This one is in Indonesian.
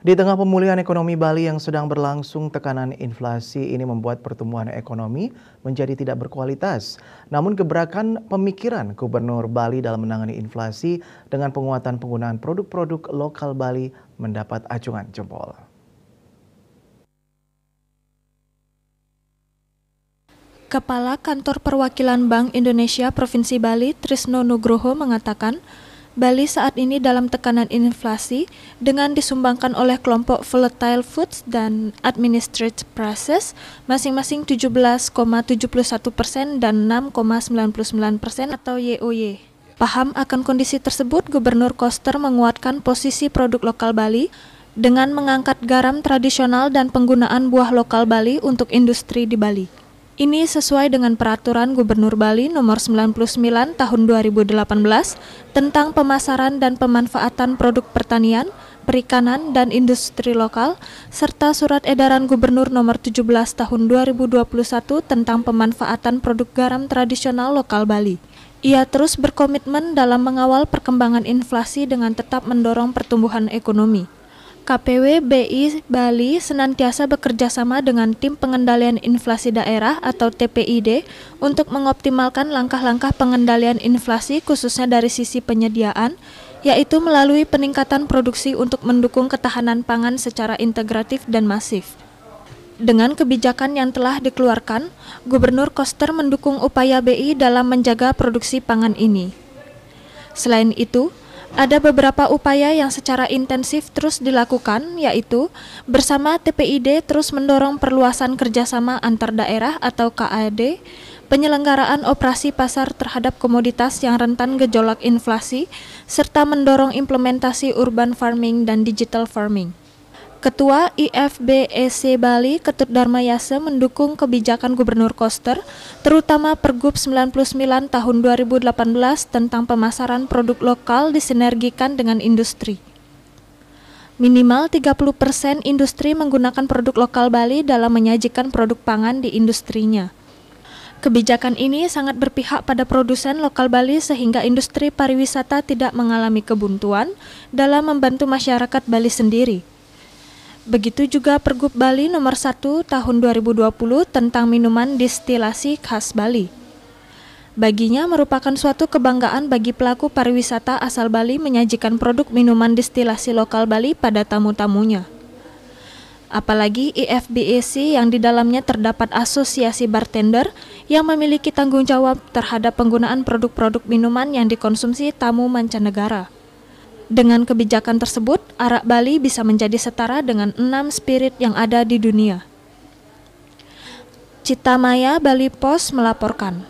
Di tengah pemulihan ekonomi Bali yang sedang berlangsung, tekanan inflasi ini membuat pertumbuhan ekonomi menjadi tidak berkualitas. Namun gebrakan pemikiran Gubernur Bali dalam menangani inflasi dengan penguatan penggunaan produk-produk lokal Bali mendapat acungan jempol. Kepala Kantor Perwakilan Bank Indonesia Provinsi Bali, Trisno Nugroho mengatakan, Bali saat ini dalam tekanan inflasi dengan disumbangkan oleh kelompok volatile foods dan administrative prices masing-masing 17,71 persen dan 6,99 persen atau YOY. Paham akan kondisi tersebut, Gubernur Koster menguatkan posisi produk lokal Bali dengan mengangkat garam tradisional dan penggunaan buah lokal Bali untuk industri di Bali. Ini sesuai dengan peraturan Gubernur Bali nomor 99 tahun 2018 tentang pemasaran dan pemanfaatan produk pertanian, perikanan, dan industri lokal, serta surat edaran Gubernur nomor 17 tahun 2021 tentang pemanfaatan produk garam tradisional lokal Bali. Ia terus berkomitmen dalam mengawal perkembangan inflasi dengan tetap mendorong pertumbuhan ekonomi. KPW BI Bali senantiasa bekerja sama dengan Tim Pengendalian Inflasi Daerah atau TPID untuk mengoptimalkan langkah-langkah pengendalian inflasi khususnya dari sisi penyediaan, yaitu melalui peningkatan produksi untuk mendukung ketahanan pangan secara integratif dan masif. Dengan kebijakan yang telah dikeluarkan, Gubernur Koster mendukung upaya BI dalam menjaga produksi pangan ini. Selain itu, ada beberapa upaya yang secara intensif terus dilakukan, yaitu bersama TPID terus mendorong perluasan kerjasama antar daerah atau KAD, penyelenggaraan operasi pasar terhadap komoditas yang rentan gejolak inflasi, serta mendorong implementasi urban farming dan digital farming. Ketua IFBEC Bali Ketut Dharma Yase mendukung kebijakan Gubernur Koster, terutama Pergub 99 tahun 2018 tentang pemasaran produk lokal disinergikan dengan industri. Minimal 30% industri menggunakan produk lokal Bali dalam menyajikan produk pangan di industrinya. Kebijakan ini sangat berpihak pada produsen lokal Bali sehingga industri pariwisata tidak mengalami kebuntuan dalam membantu masyarakat Bali sendiri. Begitu juga Pergub Bali nomor 1 tahun 2020 tentang minuman distilasi khas Bali. Baginya merupakan suatu kebanggaan bagi pelaku pariwisata asal Bali menyajikan produk minuman distilasi lokal Bali pada tamu-tamunya. Apalagi IFBAC yang di dalamnya terdapat asosiasi bartender yang memiliki tanggung jawab terhadap penggunaan produk-produk minuman yang dikonsumsi tamu mancanegara. Dengan kebijakan tersebut, arak Bali bisa menjadi setara dengan enam spirit yang ada di dunia. Cita Maya Bali Pos melaporkan.